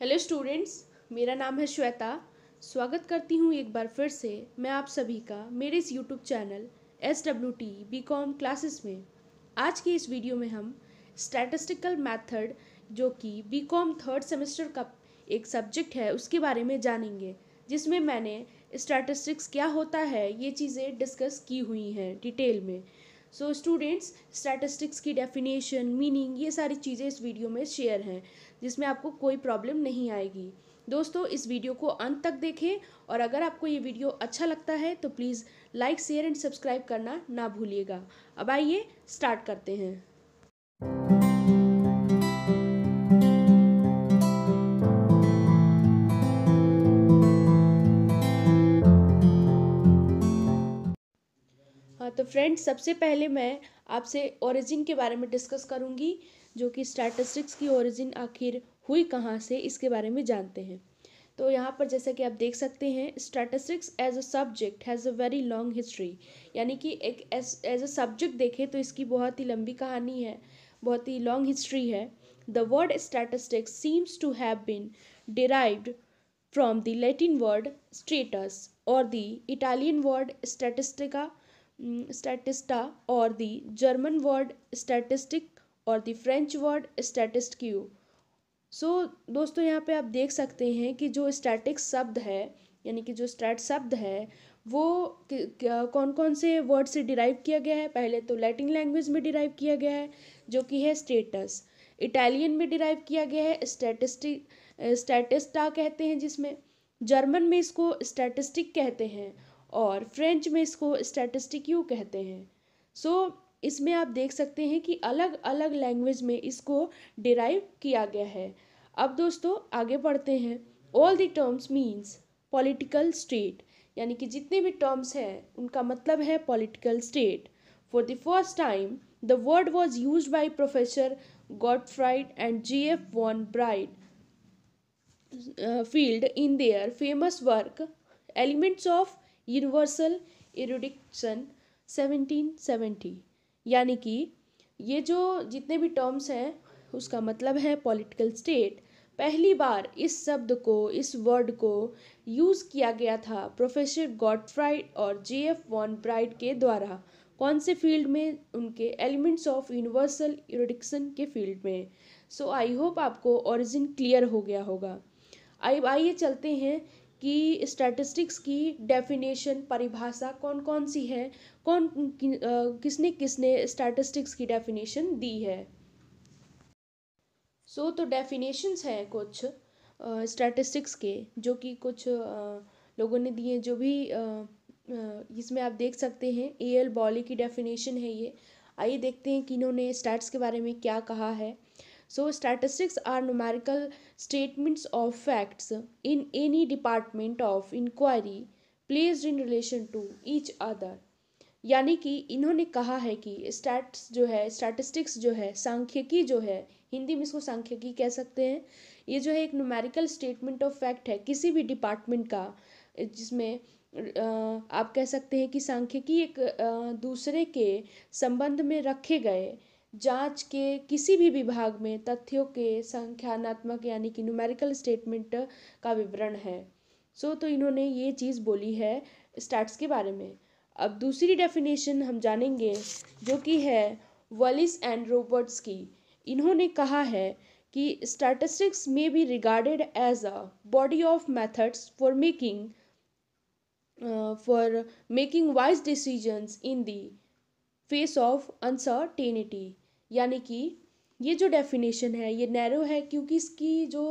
hello students मेरा नाम है श्वेता स्वागत करती हूँ एक बार फिर से मैं आप सभी का मेरे इस YouTube channel S W T B com classes में आज की इस वीडियो में हम स्टैटिस्टिकल मेथड जो कि बी कॉम थर्ड सेमेस्टर का एक सब्जेक्ट है उसके बारे में जानेंगे जिसमें मैंने स्टैटिस्टिक्स क्या होता है ये चीज़ें डिस्कस की हुई हैं डिटेल में सो स्टूडेंट्स स्टैटिस्टिक्स की डेफिनेशन मीनिंग ये सारी चीज़ें इस वीडियो में शेयर हैं जिसमें आपको कोई प्रॉब्लम नहीं आएगी दोस्तों इस वीडियो को अंत तक देखें और अगर आपको ये वीडियो अच्छा लगता है तो please like share and subscribe करना ना भूलिएगा अब आइए स्टार्ट करते हैं फ्रेंड्स सबसे पहले मैं आपसे ओरिजिन के बारे में डिस्कस करूँगी जो कि स्टैटिस्टिक्स की ओरिजिन आखिर हुई कहाँ से इसके बारे में जानते हैं तो यहाँ पर जैसा कि आप देख सकते हैं statistics as a subject has a very long history यानी कि एक एज अ सब्जेक्ट देखें तो इसकी बहुत ही लंबी कहानी है बहुत ही लॉन्ग हिस्ट्री है the word statistics seems to have been derived from the Latin word status और the Italian word statistica statista और दी जर्मन वर्ड स्टैटिस्टिक और the French word statistique so दोस्तों यहाँ पे आप देख सकते हैं कि जो स्टैटिक्स शब्द है यानी कि जो स्टैट शब्द है वो कौन कौन से वर्ड से डिराइव किया गया है पहले तो लैटिन लैंग्वेज में डिराइव किया गया है जो कि है स्टेटस इटालियन में डिराइव किया गया है स्टैटिस्टिक स्टैटिस्टा कहते हैं जिसमें जर्मन में इसको स्टैटिस्टिक कहते हैं और फ्रेंच में इसको स्टैटिस्टिक यू कहते हैं सो so, इसमें आप देख सकते हैं कि अलग अलग लैंग्वेज में इसको डिराइव किया गया है अब दोस्तों आगे बढ़ते हैं all the terms means political state यानी कि जितने भी टर्म्स हैं उनका मतलब है political state for the first time the word was use by professor Gottfried and G F von Bielfeld in their famous work elements of universal erudition 1770 यानी कि ये जो जितने भी टर्म्स हैं उसका मतलब है पॉलिटिकल स्टेट पहली बार इस शब्द को इस वर्ड को यूज़ किया गया था प्रोफेसर गॉडफ्राइड और जे एफ वॉन ब्राइड के द्वारा कौन से फील्ड में उनके एलिमेंट्स ऑफ यूनिवर्सल इरोडिक्शन के फील्ड में सो आई होप आपको ओरिजिन क्लियर हो गया होगा आइए चलते हैं कि स्टैटिस्टिक्स की डेफिनेशन परिभाषा कौन कौन सी है कौन कि, आ, किसने किसने स्टैटिस्टिक्स की डेफिनेशन दी है सो so, तो डेफिनेशंस हैं कुछ स्टैटिस्टिक्स के जो कि कुछ आ, लोगों ने दिए जो भी इसमें आप देख सकते हैं ए एल बॉली की डेफिनेशन है ये आइए देखते हैं कि इन्होंने स्टैट्स के बारे में क्या कहा है so statistics are numerical statements of facts in any department of inquiry place in relation to each other यानी कि इन्होंने कहा है कि स्टैट्स जो है स्टैटिस्टिक्स जो है सांख्यिकी जो है हिंदी में इसको सांख्यिकी कह सकते हैं ये जो है एक न्यूमेरिकल स्टेटमेंट ऑफ फैक्ट है किसी भी डिपार्टमेंट का जिसमें आप कह सकते हैं कि सांख्यिकी एक दूसरे के संबंध में रखे गए जाँच के किसी भी विभाग में तथ्यों के संख्यानात्मक यानी कि न्यूमेरिकल स्टेटमेंट का विवरण है सो तो इन्होंने ये चीज़ बोली है स्टैट्स के बारे में अब दूसरी डेफिनेशन हम जानेंगे जो कि है वलिस एंड रोबर्ट्स की इन्होंने कहा है कि statistics may be regarded as a body of methods for making for making wise decisions in the face of uncertainty यानी कि ये जो डेफिनेशन है ये नैरो है क्योंकि इसकी जो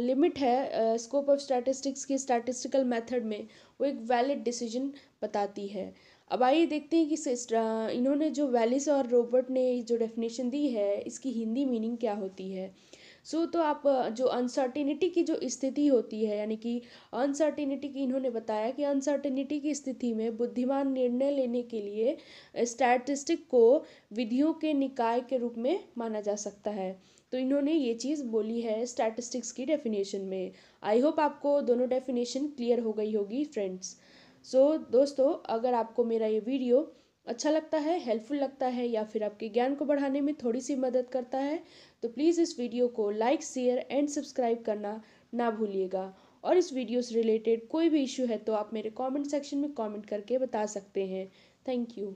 लिमिट है स्कोप ऑफ स्टैटिस्टिक्स के स्टैटिस्टिकल मेथड में वो एक वैलिड डिसीजन बताती है अब आइए देखते हैं कि इन्होंने जो वैलिस और रॉबर्ट ने जो डेफिनेशन दी है इसकी हिंदी मीनिंग क्या होती है सो तो आप जो अनसर्टिनिटी की जो स्थिति होती है यानी कि अनसर्टिनिटी की इन्होंने बताया कि अनसर्टिनिटी की स्थिति में बुद्धिमान निर्णय लेने के लिए स्टैटिस्टिक को विधियों के निकाय के रूप में माना जा सकता है तो इन्होंने ये चीज़ बोली है स्टैटिस्टिक्स की डेफिनेशन में आई होप आपको दोनों डेफिनेशन क्लियर हो गई होगी फ्रेंड्स सो so, दोस्तों अगर आपको मेरा ये वीडियो अच्छा लगता है हेल्पफुल लगता है या फिर आपके ज्ञान को बढ़ाने में थोड़ी सी मदद करता है तो प्लीज़ इस वीडियो को लाइक शेयर एंड सब्सक्राइब करना ना भूलिएगा और इस वीडियो से रिलेटेड कोई भी इश्यू है तो आप मेरे कमेंट सेक्शन में कमेंट करके बता सकते हैं थैंक यू